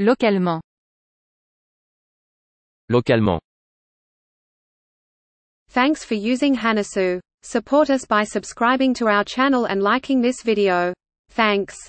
Localement. Localement. Thanks for using Hanasu. Support us by subscribing to our channel and liking this video. Thanks.